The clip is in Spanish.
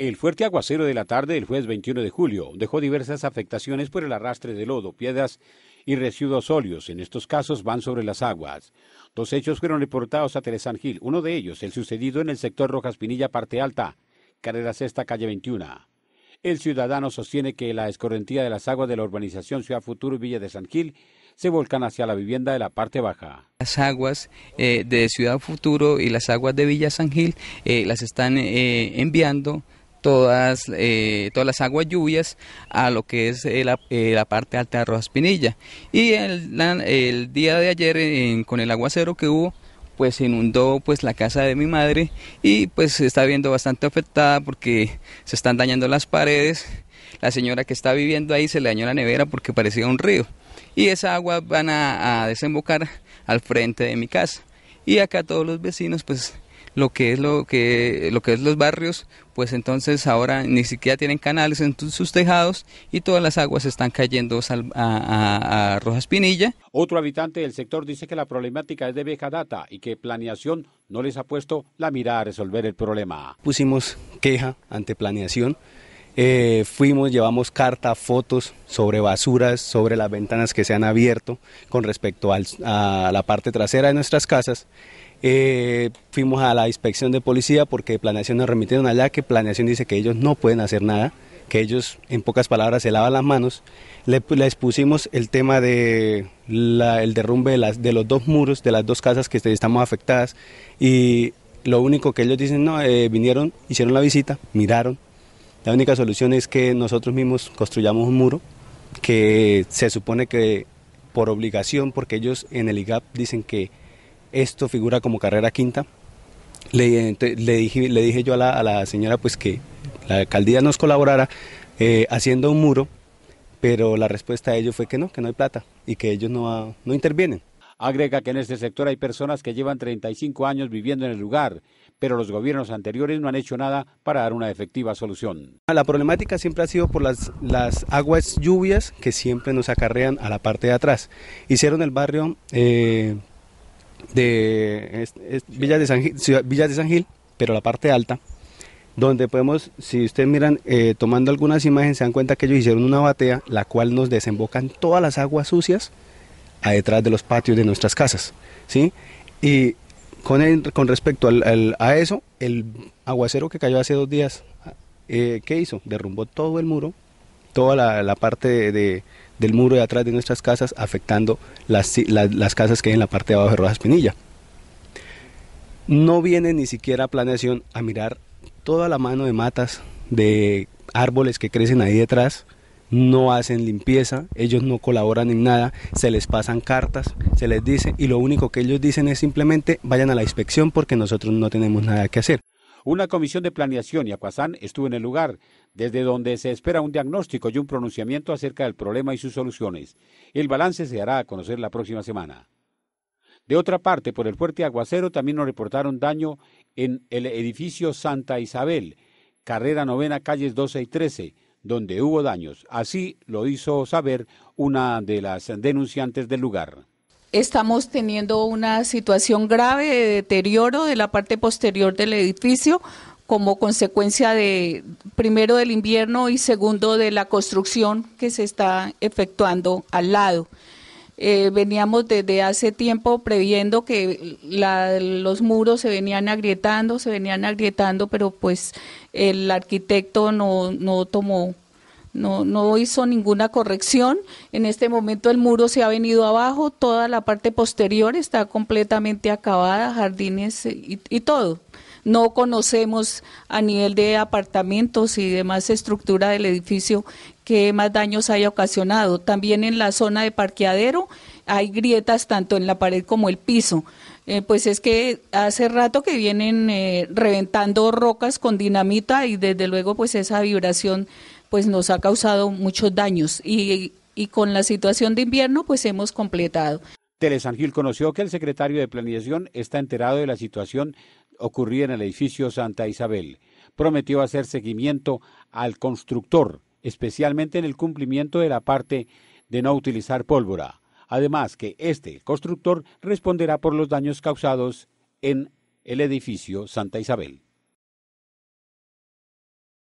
El fuerte aguacero de la tarde del jueves 21 de julio dejó diversas afectaciones por el arrastre de lodo, piedras y residuos óleos. En estos casos van sobre las aguas. Dos hechos fueron reportados a teresa Gil, uno de ellos el sucedido en el sector Rojas Pinilla, parte alta, carrera sexta, calle 21. El ciudadano sostiene que la escorrentía de las aguas de la urbanización Ciudad Futuro y Villa de San Gil se volcan hacia la vivienda de la parte baja. Las aguas eh, de Ciudad Futuro y las aguas de Villa San Gil eh, las están eh, enviando todas, eh, todas las aguas lluvias a lo que es eh, eh, la, parte alta de Rojas Y el, día de ayer con el aguacero que hubo, pues inundó pues la casa de mi madre y pues se está viendo bastante afectada porque se están dañando las paredes. La señora que está viviendo ahí se le dañó la nevera porque parecía un río. Y esa agua van a, a desembocar al frente de mi casa. Y acá todos los vecinos pues lo que es lo que es los barrios, pues entonces ahora ni siquiera tienen canales en sus tejados y todas las aguas están cayendo a, a, Rojas Pinilla. Otro habitante del sector dice que la problemática es de vieja data y que planeación no les ha puesto la mirada a resolver el problema. Pusimos queja ante planeación eh, fuimos, llevamos carta, fotos sobre basuras, sobre las ventanas que se han abierto con respecto a la parte trasera de nuestras casas. Eh, fuimos a la inspección de policía porque planeación nos remitieron allá que planeación dice que ellos no pueden hacer nada, que ellos en pocas palabras se lavan las manos. les pusimos el tema de el derrumbe de, las, de los dos muros, de las dos casas que estamos afectadas y lo único que ellos dicen, no, eh, vinieron, hicieron la visita, miraron, la única solución es que nosotros mismos construyamos un muro que se supone que por obligación, porque ellos en el IGAP dicen que esto figura como carrera quinta, le, dije, le dije yo a la, señora pues que la alcaldía nos colaborara eh, haciendo un muro, pero la respuesta de ellos fue que no, que no hay plata y que ellos no intervienen. Agrega que en este sector hay personas que llevan 35 años viviendo en el lugar, pero los gobiernos anteriores no han hecho nada para dar una efectiva solución. Ah, la problemática siempre ha sido por las, las aguas lluvias que siempre nos acarrean a la parte de atrás. Hicieron el barrio eh, de Villas, de San Gil, de pero la parte alta, donde podemos, si ustedes miran, eh, tomando algunas imágenes, se dan cuenta que ellos hicieron una batea, la cual nos desembocan todas las aguas sucias a detrás de los patios de nuestras casas. ¿sí? Y con, con respecto a eso, el aguacero que cayó hace dos días, eh, ¿qué hizo? Derrumbó todo el muro, toda la, parte de, del muro de atrás de nuestras casas, afectando las, las casas que hay en la parte de abajo de Rojas Pinilla. No viene ni siquiera planeación a mirar toda la mano de matas, de árboles que crecen ahí detrás, no hacen limpieza, ellos no colaboran en nada, se les pasan cartas, se les dice y lo único que ellos dicen es simplemente vayan a la inspección porque nosotros no tenemos nada que hacer. Una comisión de planeación y Acuazán estuvo en el lugar, desde donde se espera un diagnóstico y un pronunciamiento acerca del problema y sus soluciones. El balance se hará a conocer la próxima semana. De otra parte, por el fuerte aguacero también nos reportaron daño en el edificio Santa Isabel, carrera novena, calles 12 y 13 donde hubo daños. Así lo hizo saber una de las denunciantes del lugar. Estamos teniendo una situación grave de deterioro de la parte posterior del edificio como consecuencia de, primero, del invierno y segundo, de la construcción que se está efectuando al lado. Eh, veníamos desde hace tiempo previendo que los muros se venían agrietando, se venían agrietando, pero pues el arquitecto no, no tomó, no, no hizo ninguna corrección. En este momento el muro se ha venido abajo, toda la parte posterior está completamente acabada, jardines y todo no conocemos a nivel de apartamentos y demás estructura del edificio que más daños haya ocasionado. También en la zona de parqueadero hay grietas tanto en la pared como el piso. Eh, pues es que hace rato que vienen eh, reventando rocas con dinamita y desde luego pues esa vibración pues nos ha causado muchos daños y, con la situación de invierno pues hemos completado. Telesangil conoció que el secretario de Planeación está enterado de la situación ocurría en el edificio Santa Isabel. Prometió hacer seguimiento al constructor, especialmente en el cumplimiento de la parte de no utilizar pólvora. Además que este, constructor, responderá por los daños causados en el edificio Santa Isabel.